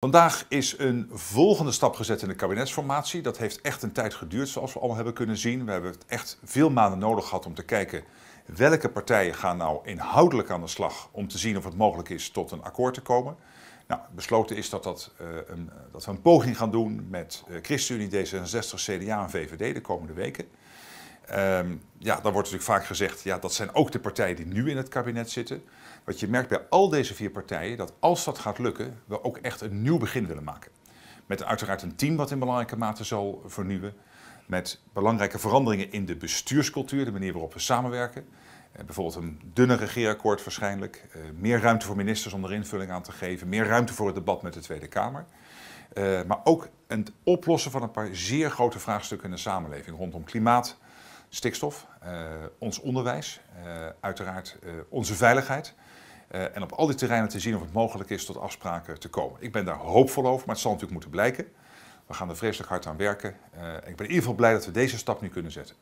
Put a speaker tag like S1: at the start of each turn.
S1: Vandaag is een volgende stap gezet in de kabinetsformatie. Dat heeft echt een tijd geduurd, zoals we allemaal hebben kunnen zien. We hebben echt veel maanden nodig gehad om te kijken welke partijen gaan nou inhoudelijk aan de slag om te zien of het mogelijk is tot een akkoord te komen. Nou, besloten is dat, dat, eh, een, dat we een poging gaan doen met eh, ChristenUnie, D66, CDA en VVD de komende weken. Ehm, ja, dan wordt natuurlijk vaak gezegd, ja, dat zijn ook de partijen die nu in het kabinet zitten. Wat je merkt bij al deze vier partijen, dat als dat gaat lukken, we ook echt een nieuw begin willen maken. Met uiteraard een team wat in belangrijke mate zal vernieuwen. Met belangrijke veranderingen in de bestuurscultuur, de manier waarop we samenwerken. Eh, bijvoorbeeld een dunner regeerakkoord waarschijnlijk. Eh, meer ruimte voor ministers om er invulling aan te geven. Meer ruimte voor het debat met de Tweede Kamer. Eh, maar ook het oplossen van een paar zeer grote vraagstukken in de samenleving. Rondom klimaat, stikstof, eh, ons onderwijs, eh, uiteraard eh, onze veiligheid. en op al die terreinen te zien of het mogelijk is tot afspraken te komen. Ik ben daar hoopvol over, maar het zal natuurlijk moeten blijken. We gaan er vreselijk hard aan werken. ik ben in ieder geval blij dat we deze stap nu kunnen zetten.